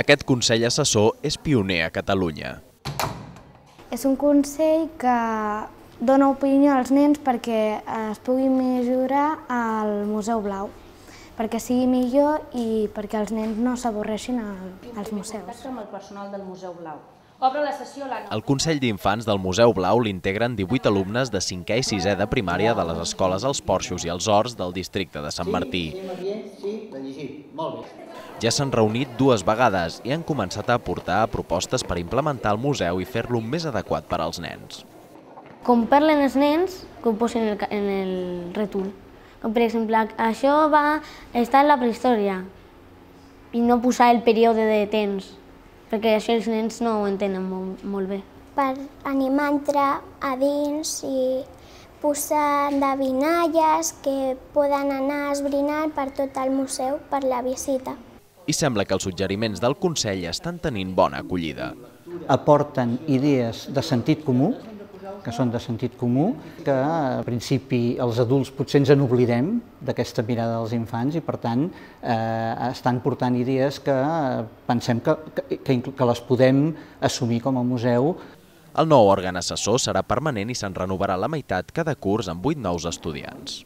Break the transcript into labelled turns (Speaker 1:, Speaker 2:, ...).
Speaker 1: Aquest Consell Assessor és pioner a Catalunya.
Speaker 2: És un consell que dona opinió als nens perquè es pugui millorar al Museu Blau, perquè sigui millor i perquè els nens no s'avorreixin als museus. Contacte amb el personal del Museu Blau. Obre la sessió l'Anna.
Speaker 1: El Consell d'Infants del Museu Blau l'integren 18 alumnes de 5è i 6è de primària de les escoles Els Porxos i els Horts del districte de Sant Martí.
Speaker 3: Sí, eh? sí, molt bé.
Speaker 1: Ja s'han reunit dues vegades i han començat a aportar propostes per implementar el museu i fer-lo més adequat per als nens.
Speaker 4: Com parlen els nens, que ho en el retul. Com per exemple, això va estar en la prehistòria i no posar el període de temps perquè així els nens no ho entenen molt, molt bé.
Speaker 5: Per animar entrar a dins i posar endevinalles que poden anar esbrinant per tot el museu per la visita.
Speaker 3: I sembla que
Speaker 1: els suggeriments del Consell estan tenint bona acollida.
Speaker 3: Aporten idees de sentit comú, que són de sentit comú, que a principi els adults potser ens n'oblidem d'aquesta mirada dels infants i per tant eh, estan portant idees que eh, pensem que, que, que les podem assumir com a museu.
Speaker 1: El nou òrgan assessor serà permanent i se'n renovarà la meitat cada curs amb 8 nous estudiants.